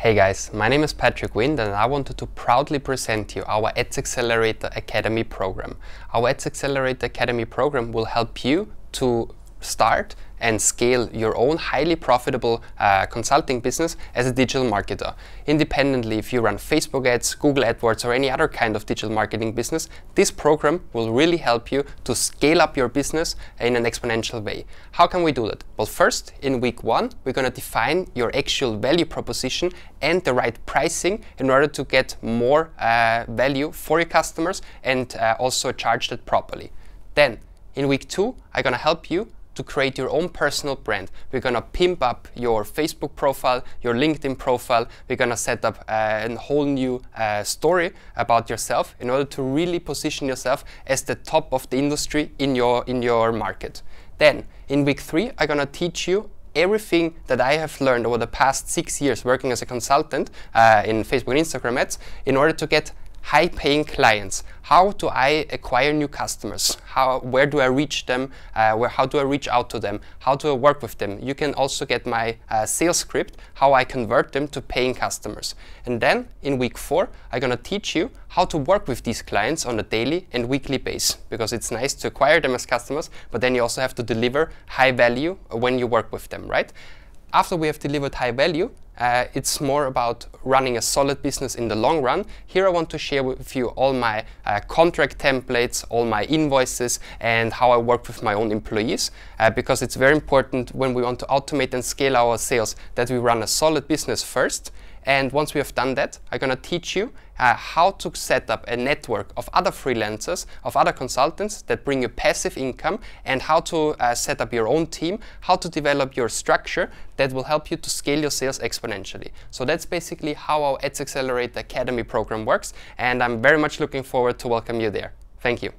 Hey guys, my name is Patrick Wind and I wanted to proudly present you our ETS Accelerator Academy program. Our ETS Accelerator Academy program will help you to start and scale your own highly profitable uh, consulting business as a digital marketer. Independently, if you run Facebook ads, Google AdWords, or any other kind of digital marketing business, this program will really help you to scale up your business in an exponential way. How can we do that? Well, first, in week one, we're going to define your actual value proposition and the right pricing in order to get more uh, value for your customers and uh, also charge that properly. Then, in week two, I'm going to help you to create your own personal brand. We're going to pimp up your Facebook profile, your LinkedIn profile. We're going to set up uh, a whole new uh, story about yourself in order to really position yourself as the top of the industry in your, in your market. Then in week three, I'm going to teach you everything that I have learned over the past six years working as a consultant uh, in Facebook and Instagram ads in order to get high paying clients how do i acquire new customers how where do i reach them uh, where how do i reach out to them how do i work with them you can also get my uh, sales script how i convert them to paying customers and then in week four i'm going to teach you how to work with these clients on a daily and weekly basis because it's nice to acquire them as customers but then you also have to deliver high value when you work with them right after we have delivered high value uh, it's more about running a solid business in the long run. Here I want to share with you all my uh, contract templates, all my invoices and how I work with my own employees uh, because it's very important when we want to automate and scale our sales that we run a solid business first and once we have done that, I'm going to teach you uh, how to set up a network of other freelancers, of other consultants that bring you passive income and how to uh, set up your own team, how to develop your structure that will help you to scale your sales exponentially. So that's basically how our Ads Accelerator Academy program works. And I'm very much looking forward to welcome you there. Thank you.